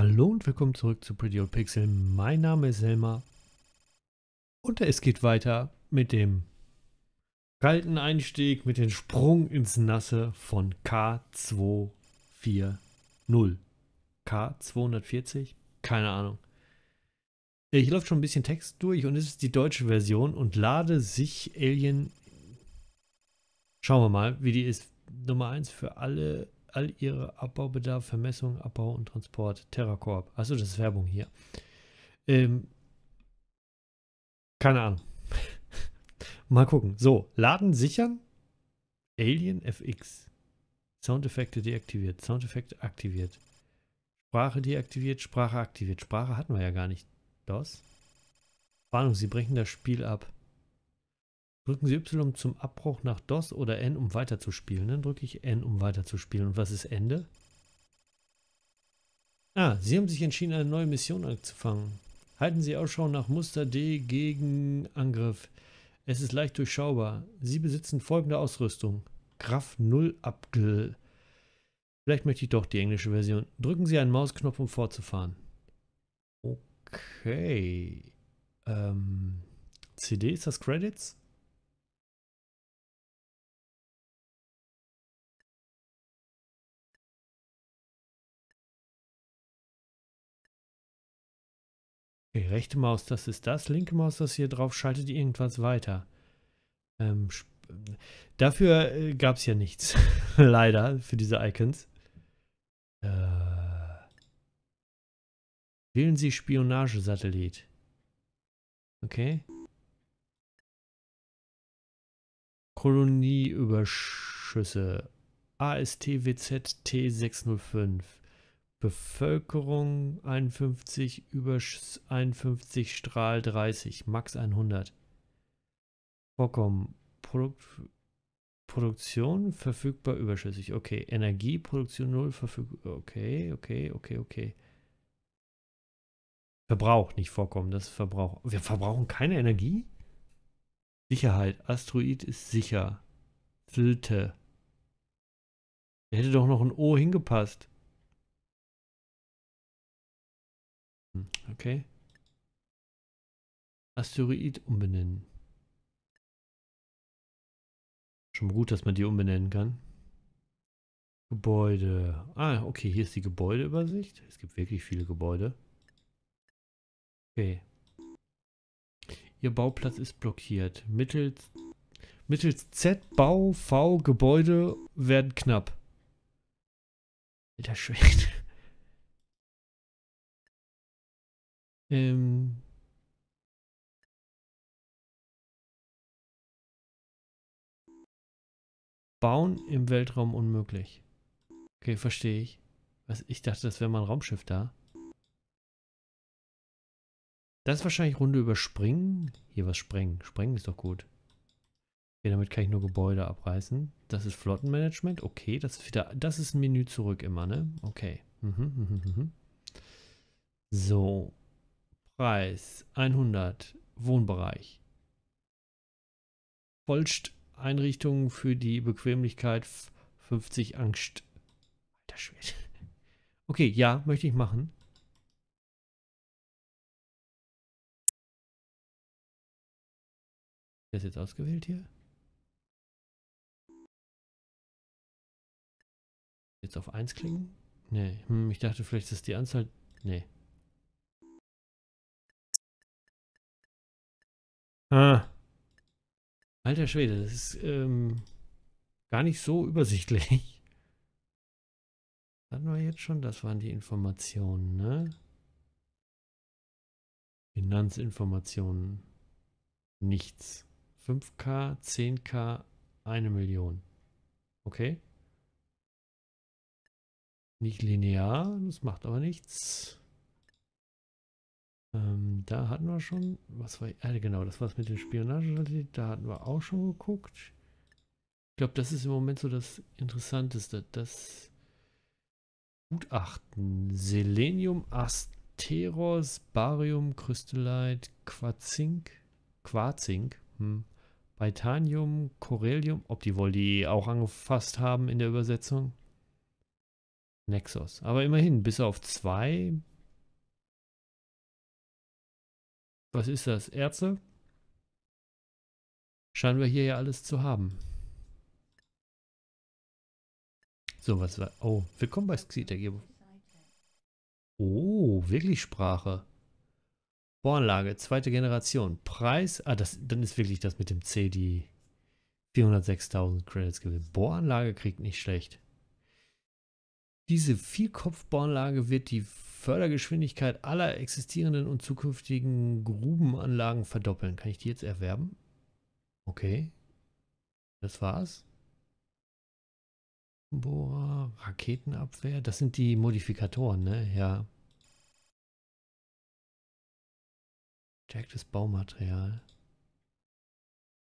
Hallo und willkommen zurück zu Pretty Old Pixel. Mein Name ist Selma und es geht weiter mit dem kalten Einstieg, mit dem Sprung ins Nasse von K240. K240? Keine Ahnung. Ich laufe schon ein bisschen Text durch und es ist die deutsche Version und lade sich Alien. Schauen wir mal, wie die ist. Nummer 1 für alle all ihre Abbaubedarf, Vermessung, Abbau und Transport. TerraCorp. Achso, das ist Werbung hier. Ähm, keine Ahnung. Mal gucken. So, Laden sichern. Alien FX. Soundeffekte deaktiviert. Soundeffekte aktiviert. Sprache deaktiviert. Sprache aktiviert. Sprache hatten wir ja gar nicht. DOS. Warnung, Sie brechen das Spiel ab. Drücken Sie Y zum Abbruch nach DOS oder N, um weiterzuspielen. Dann drücke ich N, um weiterzuspielen. Und was ist Ende? Ah, Sie haben sich entschieden, eine neue Mission anzufangen. Halten Sie Ausschau nach Muster D gegen Angriff. Es ist leicht durchschaubar. Sie besitzen folgende Ausrüstung. Graf 0 Abgl. Vielleicht möchte ich doch die englische Version. Drücken Sie einen Mausknopf, um fortzufahren. Okay. Ähm, CD ist das Credits? Okay, rechte Maus, das ist das. Linke Maus, das hier drauf, schaltet irgendwas weiter. Ähm, dafür äh, gab es ja nichts. Leider, für diese Icons. Äh, wählen Sie Spionagesatellit. Okay. Kolonieüberschüsse. ASTWZT 605. Bevölkerung 51, Überschuss 51, Strahl 30, Max 100. Vorkommen. Produkt, Produktion verfügbar überschüssig. Okay. Energieproduktion 0 verfügbar. Okay, okay, okay, okay. Verbrauch nicht vorkommen. Das ist Verbrauch. Wir verbrauchen keine Energie? Sicherheit. Asteroid ist sicher. Flilte. Hätte doch noch ein O hingepasst. Hm. Okay. Asteroid umbenennen. Schon gut, dass man die umbenennen kann. Gebäude. Ah, okay, hier ist die Gebäudeübersicht. Es gibt wirklich viele Gebäude. Okay. Ihr Bauplatz ist blockiert. Mittels, mittels Z, Bau, V, Gebäude werden knapp. Alter Schwede. Ähm, bauen im Weltraum unmöglich. Okay, verstehe ich. Was, ich dachte, das wäre mal ein Raumschiff da. Das ist wahrscheinlich Runde überspringen. Hier was sprengen. Sprengen ist doch gut. Okay, damit kann ich nur Gebäude abreißen. Das ist Flottenmanagement. Okay, das ist wieder. Das ist ein Menü zurück immer, ne? Okay. Mhm, mhm, mhm, so. Preis 100, Wohnbereich. Vollst Einrichtungen für die Bequemlichkeit 50 Angst. Alter Schwede. Okay, ja, möchte ich machen. Der ist jetzt ausgewählt hier. Jetzt auf 1 klicken? Nee, hm, ich dachte vielleicht ist die Anzahl... Nee. Ah. Alter Schwede, das ist ähm, gar nicht so übersichtlich. Hatten wir jetzt schon? Das waren die Informationen, ne? Finanzinformationen. Nichts. 5K, 10K, eine Million. Okay. Nicht linear, das macht aber nichts. Ähm, da hatten wir schon, was war, äh, genau, das war es mit den Spionage, da hatten wir auch schon geguckt. Ich glaube, das ist im Moment so das Interessanteste, das Gutachten. Selenium, Asteros, Barium, Crystallite, Quarzink, Quarzink, hm. Titanium, Corellium, ob die wohl die auch angefasst haben in der Übersetzung. Nexus. Aber immerhin, bis auf zwei Was ist das? Erze? Scheinen wir hier ja alles zu haben. So, was war. Oh, willkommen bei Skitag. Oh, wirklich Sprache. Bohranlage, zweite Generation. Preis. Ah, das, dann ist wirklich das mit dem C die 406.000 Credits gewinnt. Bohranlage kriegt nicht schlecht. Diese Vielkopfbohranlage wird die Fördergeschwindigkeit aller existierenden und zukünftigen Grubenanlagen verdoppeln. Kann ich die jetzt erwerben? Okay. Das war's. Bohrer, Raketenabwehr. Das sind die Modifikatoren, ne? Ja. Stärktes Baumaterial.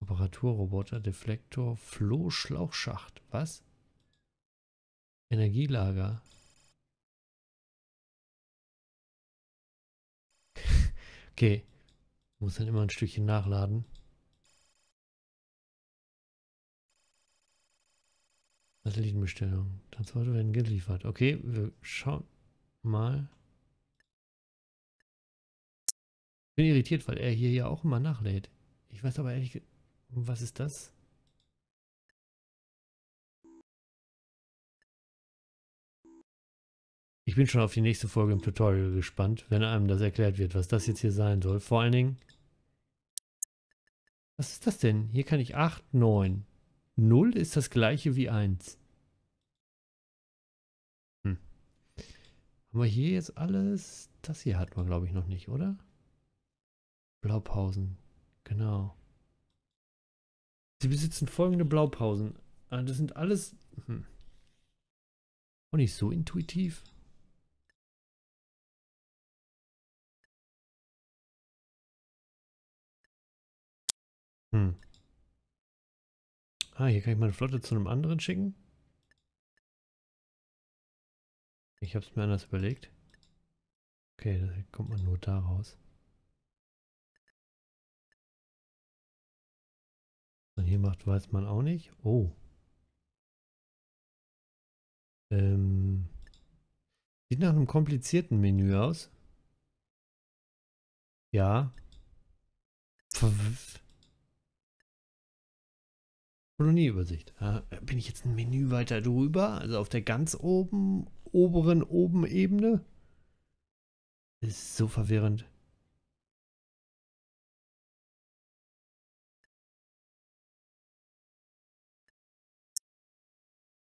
Reparaturroboter, Deflektor, Flohschlauchschacht. Was? Energielager. Okay. Muss dann immer ein Stückchen nachladen. Satellitenbestellung. Transporte werden geliefert. Okay, wir schauen mal. Ich bin irritiert, weil er hier ja auch immer nachlädt. Ich weiß aber ehrlich, was ist das? Ich bin schon auf die nächste Folge im Tutorial gespannt, wenn einem das erklärt wird, was das jetzt hier sein soll. Vor allen Dingen, was ist das denn? Hier kann ich 8, 9. 0 ist das gleiche wie 1. Hm. Haben wir hier jetzt alles? Das hier hat man, glaube ich, noch nicht, oder? Blaupausen. Genau. Sie besitzen folgende Blaupausen. Ah, das sind alles... Hm. Auch nicht so intuitiv. Hm. Ah, hier kann ich meine Flotte zu einem anderen schicken. Ich habe es mir anders überlegt. Okay, da kommt man nur da raus. Was man hier macht, weiß man auch nicht. Oh. Ähm. Sieht nach einem komplizierten Menü aus. Ja. Pff. Kolonieübersicht. bin ich jetzt ein Menü weiter drüber? Also auf der ganz oben, oberen, oben Ebene? Das ist so verwirrend.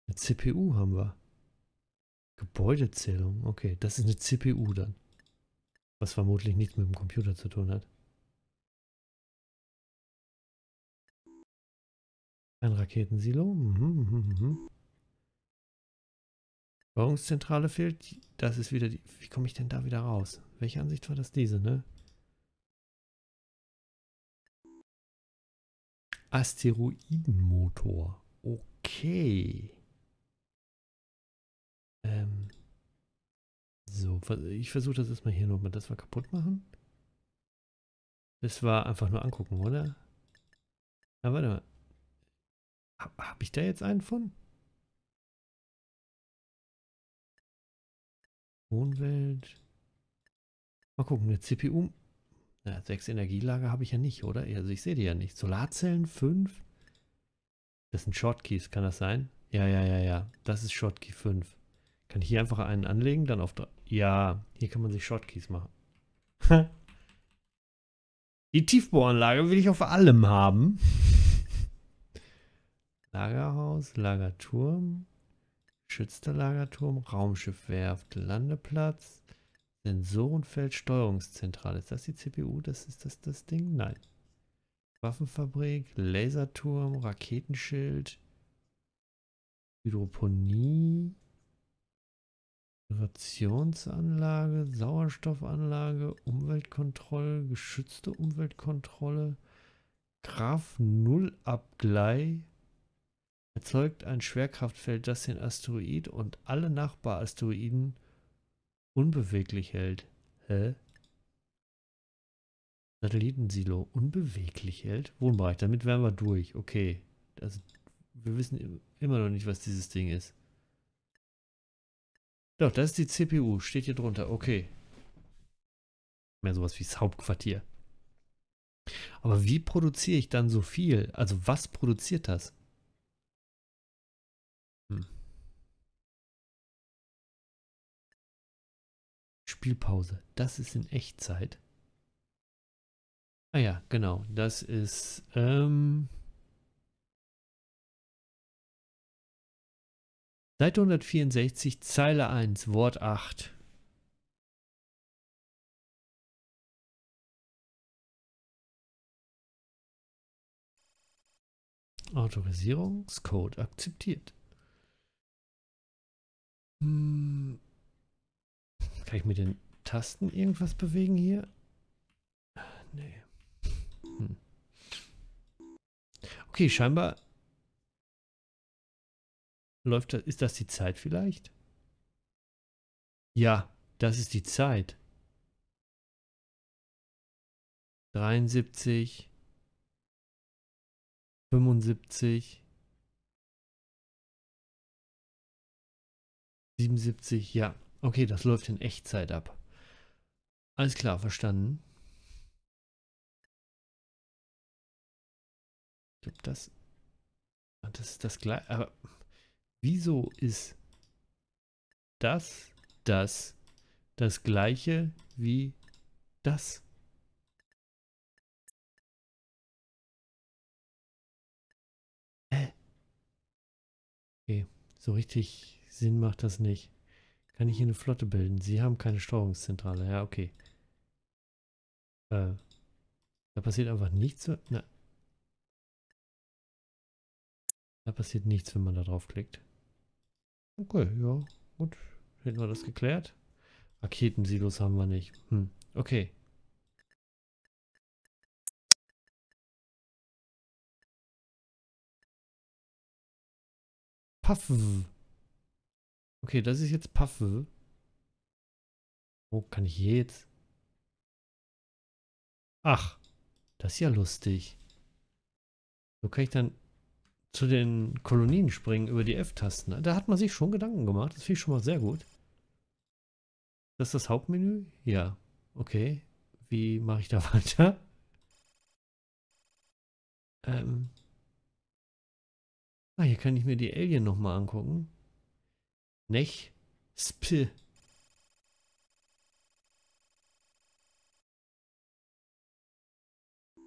Eine CPU haben wir. Gebäudezählung. Okay, das ist eine CPU dann. Was vermutlich nichts mit dem Computer zu tun hat. Ein Raketensilo. Mhm, mh, mh. Bauungszentrale mhm. fehlt. Das ist wieder die. Wie komme ich denn da wieder raus? Welche Ansicht war das diese, ne? Asteroidenmotor. Okay. Ähm. So, ich versuche das erstmal hier nochmal. Das war kaputt machen. Das war einfach nur angucken, oder? Na, ah, warte mal hab ich da jetzt einen von? Wohnwelt. Mal gucken, eine CPU. Ja, sechs Energielager habe ich ja nicht, oder? Also ich sehe die ja nicht. Solarzellen 5. Das sind Shortkeys, kann das sein? Ja, ja, ja, ja. Das ist Shortkey 5. Kann ich hier einfach einen anlegen, dann auf drei. Ja, hier kann man sich Shortkeys machen. die Tiefbohranlage will ich auf allem haben. Lagerhaus, Lagerturm, geschützter Lagerturm, Raumschiffwerft, Landeplatz, Sensorenfeld, Steuerungszentrale. Ist das die CPU? Das ist das, das Ding? Nein. Waffenfabrik, Laserturm, Raketenschild, Hydroponie, Generationsanlage, Sauerstoffanlage, Umweltkontrolle, geschützte Umweltkontrolle, Graf Nullabgleich, erzeugt ein Schwerkraftfeld, das den Asteroid und alle Nachbarasteroiden unbeweglich hält. Hä? Satellitensilo unbeweglich hält? Wohnbereich, damit wären wir durch. Okay. Also, wir wissen immer noch nicht, was dieses Ding ist. Doch, das ist die CPU. Steht hier drunter. Okay. Mehr sowas wie das Hauptquartier. Aber wie produziere ich dann so viel? Also was produziert das? Spielpause. Das ist in Echtzeit. Ah ja, genau. Das ist... Ähm, Seite 164, Zeile 1, Wort 8. Autorisierungscode akzeptiert. Hm. Kann ich mit den Tasten irgendwas bewegen hier? Nee. Hm. Okay, scheinbar läuft das. Ist das die Zeit vielleicht? Ja, das ist die Zeit. 73, 75, 77, ja, Okay, das läuft in Echtzeit ab. Alles klar, verstanden. Ich glaube, das, ah, das ist das gleiche. Aber wieso ist das, das, das gleiche wie das? Hä? Okay, so richtig Sinn macht das nicht. Kann ich hier eine Flotte bilden? Sie haben keine Steuerungszentrale. Ja, okay. Äh, da passiert einfach nichts. Na. Da passiert nichts, wenn man da draufklickt. Okay, ja, gut. Hätten wir das geklärt. Raketensilos haben wir nicht. Hm, okay. Paffen. Okay, das ist jetzt Paffe. Wo oh, kann ich jetzt? Ach, das ist ja lustig. So kann ich dann zu den Kolonien springen über die F-Tasten. Da hat man sich schon Gedanken gemacht. Das finde ich schon mal sehr gut. Das ist das Hauptmenü? Ja. Okay. Wie mache ich da weiter? Ähm. Ah, hier kann ich mir die Alien nochmal angucken. Nech. Sp.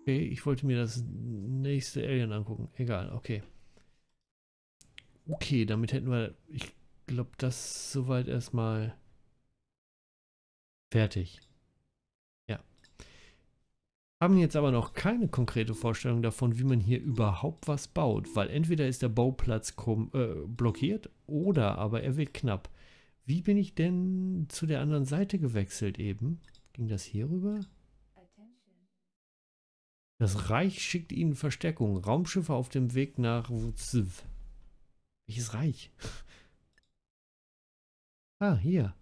Okay, ich wollte mir das nächste Alien angucken. Egal, okay. Okay, damit hätten wir, ich glaube, das soweit erstmal fertig. Haben jetzt aber noch keine konkrete Vorstellung davon, wie man hier überhaupt was baut, weil entweder ist der Bauplatz äh, blockiert oder aber er wird knapp. Wie bin ich denn zu der anderen Seite gewechselt eben? Ging das hier rüber? Das Reich schickt ihnen Verstärkung. Raumschiffe auf dem Weg nach Wuzv. Welches Reich? Ah, hier.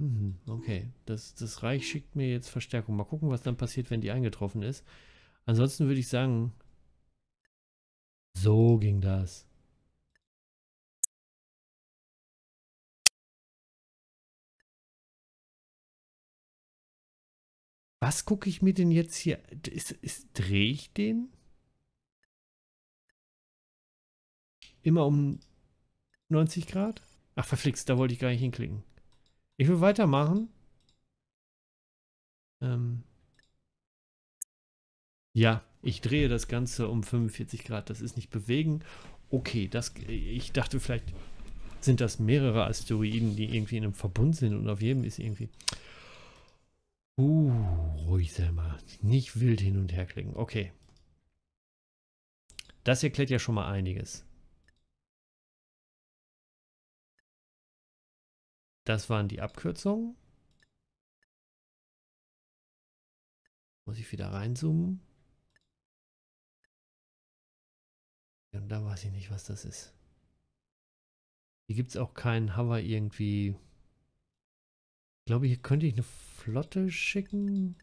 Mhm, okay, das, das Reich schickt mir jetzt Verstärkung. Mal gucken, was dann passiert, wenn die eingetroffen ist. Ansonsten würde ich sagen, so ging das. Was gucke ich mir denn jetzt hier? Ist, ist, Drehe ich den? Immer um 90 Grad? Ach, verflixt, da wollte ich gar nicht hinklicken. Ich will weitermachen. Ähm ja, ich drehe das Ganze um 45 Grad. Das ist nicht bewegen. Okay, das, ich dachte vielleicht sind das mehrere Asteroiden, die irgendwie in einem Verbund sind und auf jedem ist irgendwie... Uh, ruhig sei Nicht wild hin und her klicken. Okay. Das erklärt ja schon mal einiges. Das waren die Abkürzungen. Muss ich wieder reinzoomen? Und da weiß ich nicht, was das ist. Hier gibt es auch keinen Hover irgendwie. Ich glaube, hier könnte ich eine Flotte schicken.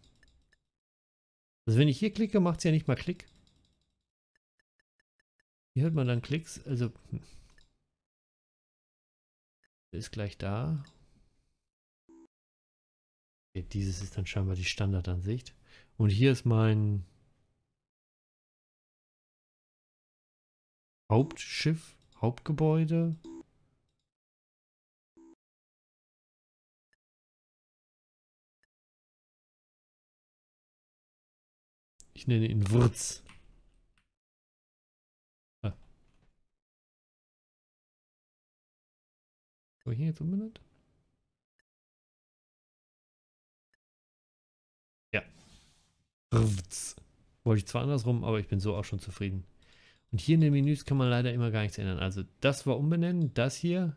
Also wenn ich hier klicke, macht es ja nicht mal Klick. Hier hört man dann Klicks. Also, hm ist gleich da. Okay, dieses ist dann scheinbar die Standardansicht. Und hier ist mein Hauptschiff, Hauptgebäude. Ich nenne ihn Wurz. Soll ich ihn jetzt umbenannt? Ja. Wollte ich zwar andersrum, aber ich bin so auch schon zufrieden. Und hier in den Menüs kann man leider immer gar nichts ändern. Also das war umbenennen, das hier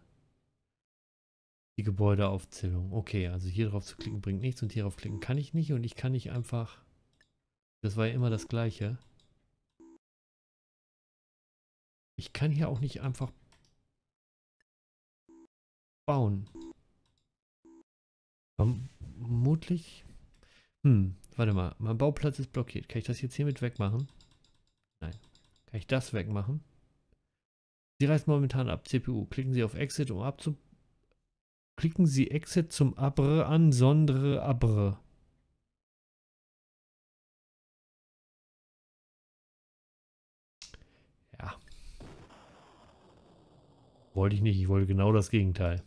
die Gebäudeaufzählung. Okay, also hier drauf zu klicken bringt nichts und hier drauf klicken kann ich nicht und ich kann nicht einfach... Das war ja immer das gleiche. Ich kann hier auch nicht einfach bauen. Vermutlich. Hm, warte mal. Mein Bauplatz ist blockiert. Kann ich das jetzt hiermit wegmachen? Nein. Kann ich das wegmachen? Sie reißt momentan ab. CPU. Klicken Sie auf Exit, um abzu... Klicken Sie Exit zum Abre an, sondere Abre. Ja. Wollte ich nicht. Ich wollte genau das Gegenteil.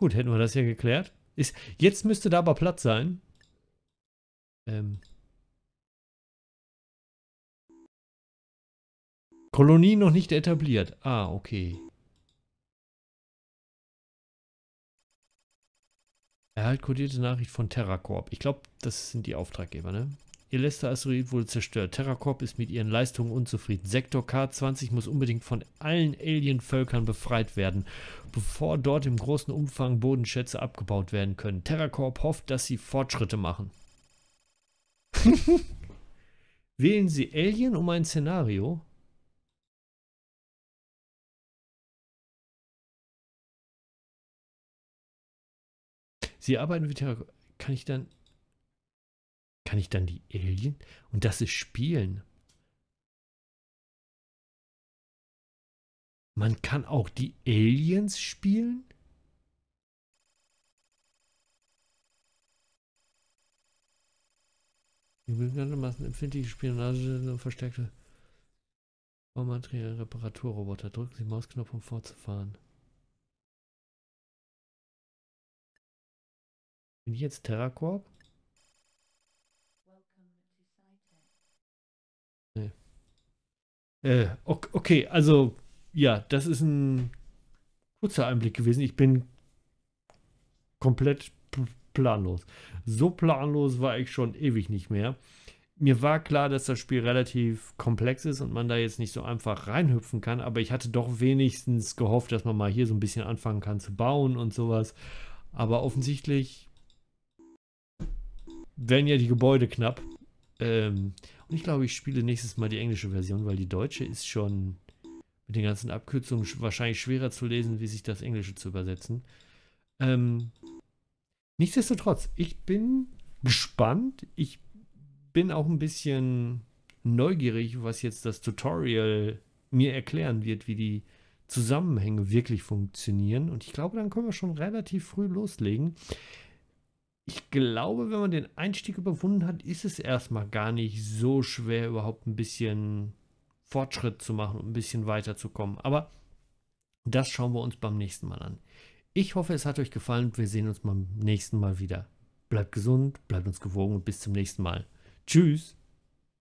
Gut, hätten wir das ja geklärt. Ist, jetzt müsste da aber Platz sein. Ähm. Kolonie noch nicht etabliert. Ah, okay. Erhalt kodierte Nachricht von TerraCorp. Ich glaube, das sind die Auftraggeber, ne? Ihr letzter Asteroid wurde zerstört. Terracorp ist mit ihren Leistungen unzufrieden. Sektor K20 muss unbedingt von allen Alien-Völkern befreit werden, bevor dort im großen Umfang Bodenschätze abgebaut werden können. Terracorp hofft, dass sie Fortschritte machen. Wählen Sie Alien um ein Szenario? Sie arbeiten mit Terracorp. Kann ich dann kann ich dann die Alien? Und das ist Spielen. Man kann auch die Aliens spielen? Ich bin Bekanntermaßen empfindliche Spionage verstärkte Baumaterial, Reparaturroboter. Drücken Sie Mausknopf, um fortzufahren. Bin ich jetzt Terracorp? Äh, okay, also ja, das ist ein kurzer Einblick gewesen. Ich bin komplett planlos. So planlos war ich schon ewig nicht mehr. Mir war klar, dass das Spiel relativ komplex ist und man da jetzt nicht so einfach reinhüpfen kann, aber ich hatte doch wenigstens gehofft, dass man mal hier so ein bisschen anfangen kann zu bauen und sowas. Aber offensichtlich werden ja die Gebäude knapp. Ähm, ich glaube, ich spiele nächstes Mal die englische Version, weil die deutsche ist schon mit den ganzen Abkürzungen wahrscheinlich schwerer zu lesen, wie sich das englische zu übersetzen. Ähm, nichtsdestotrotz, ich bin gespannt. Ich bin auch ein bisschen neugierig, was jetzt das Tutorial mir erklären wird, wie die Zusammenhänge wirklich funktionieren. Und ich glaube, dann können wir schon relativ früh loslegen ich glaube, wenn man den Einstieg überwunden hat, ist es erstmal gar nicht so schwer, überhaupt ein bisschen Fortschritt zu machen und ein bisschen weiterzukommen. Aber das schauen wir uns beim nächsten Mal an. Ich hoffe, es hat euch gefallen. Wir sehen uns beim nächsten Mal wieder. Bleibt gesund, bleibt uns gewogen und bis zum nächsten Mal. Tschüss.